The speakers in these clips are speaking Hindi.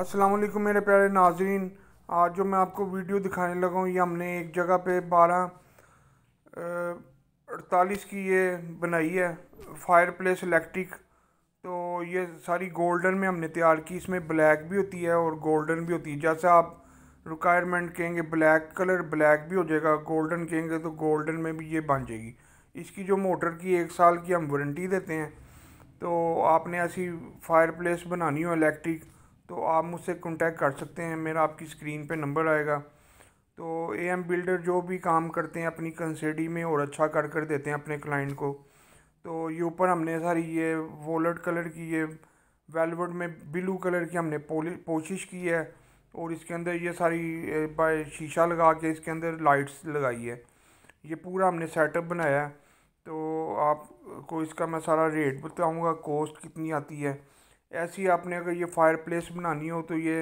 असलम मेरे प्यारे नाजरीन आज जो मैं आपको वीडियो दिखाने लगा हूँ ये हमने एक जगह पे बारह अड़तालीस की ये बनाई है फायर प्लेस इलेक्ट्रिक तो ये सारी गोल्डन में हमने तैयार की इसमें ब्लैक भी होती है और गोल्डन भी होती है जैसे आप रिक्वायरमेंट कहेंगे ब्लैक कलर ब्लैक भी हो जाएगा गोल्डन कहेंगे तो गोल्डन में भी ये बन जाएगी इसकी जो मोटर की एक साल की हम वारंटी देते हैं तो आपने ऐसी फायर प्लेस बनानी हो इलेक्ट्रिक तो आप मुझसे कॉन्टैक्ट कर सकते हैं मेरा आपकी स्क्रीन पे नंबर आएगा तो ए एम बिल्डर जो भी काम करते हैं अपनी कंसिडी में और अच्छा कर कर देते हैं अपने क्लाइंट को तो ये ऊपर हमने सारी ये वॉलेट कलर की ये वेलवेट में ब्लू कलर की हमने पोशिश की है और इसके अंदर ये सारी बाय शीशा लगा के इसके अंदर लाइट्स लगाई है ये पूरा हमने सेटअप बनाया है तो आपको इसका मैं सारा रेट बताऊंगा कॉस्ट कितनी आती है ऐसी आपने अगर ये फायर प्लेस बनानी हो तो ये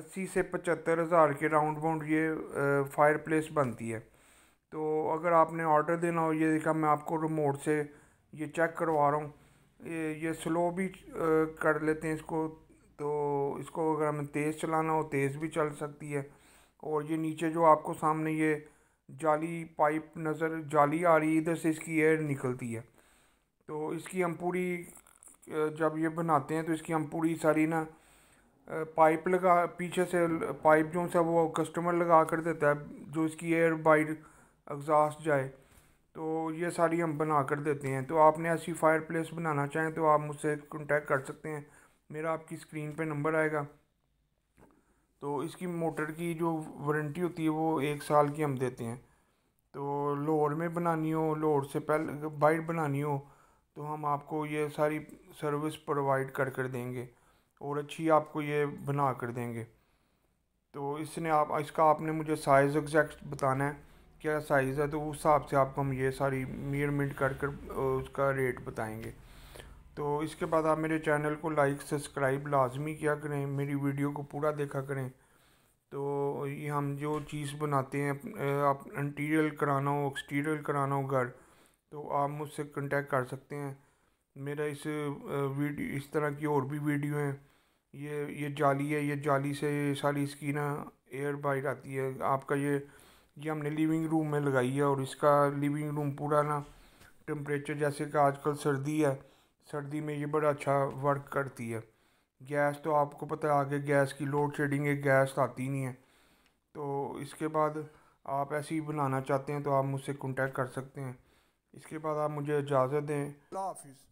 अस्सी से पचहत्तर हज़ार के राउंड बाउंड ये फायर प्लेस बनती है तो अगर आपने ऑर्डर देना हो ये देखा मैं आपको रिमोट से ये चेक करवा रहा हूँ ये, ये स्लो भी कर लेते हैं इसको तो इसको अगर हमें तेज़ चलाना हो तेज़ भी चल सकती है और ये नीचे जो आपको सामने ये जाली पाइप नज़र जाली आ रही है इधर से इसकी एयर निकलती है तो इसकी हम पूरी जब ये बनाते हैं तो इसकी हम पूरी सारी ना पाइप लगा पीछे से पाइप जो सा वो कस्टमर लगा कर देता है जो इसकी एयर बाइट एग्जास्ट जाए तो ये सारी हम बना कर देते हैं तो आपने ऐसी फायर प्लेस बनाना चाहें तो आप मुझसे कॉन्टेक्ट कर सकते हैं मेरा आपकी स्क्रीन पे नंबर आएगा तो इसकी मोटर की जो वारंटी होती है वो एक साल की हम देते हैं तो लोहर में बनानी हो लोहर से पहले बाइट बनानी हो तो हम आपको ये सारी सर्विस प्रोवाइड कर कर देंगे और अच्छी आपको ये बना कर देंगे तो इसने आप इसका आपने मुझे साइज़ एग्जैक्ट बताना है क्या साइज़ है तो उस हिसाब से आपको हम ये सारी मीर मिट कर कर उसका रेट बताएंगे तो इसके बाद आप मेरे चैनल को लाइक सब्सक्राइब लाजमी किया करें मेरी वीडियो को पूरा देखा करें तो ये हम जो चीज़ बनाते हैं आप इंटीरियर कराना हो एक्सटीरियर कराना हो घर तो आप मुझसे कंटेक्ट कर सकते हैं मेरा इस वीडियो इस तरह की और भी वीडियो हैं ये ये जाली है ये जाली से सारी इसकी ना एयर बाइट आती है आपका ये ये हमने लिविंग रूम में लगाई है और इसका लिविंग रूम पूरा ना टेम्परेचर जैसे कि आजकल सर्दी है सर्दी में ये बड़ा अच्छा वर्क करती है गैस तो आपको पता आगे गैस की लोड शेडिंग है गैस तो आती नहीं है तो इसके बाद आप ऐसे ही बनाना चाहते हैं तो आप मुझसे कॉन्टैक्ट कर सकते हैं इसके बाद आप मुझे इजाज़त दें अल्लाह हाफिज़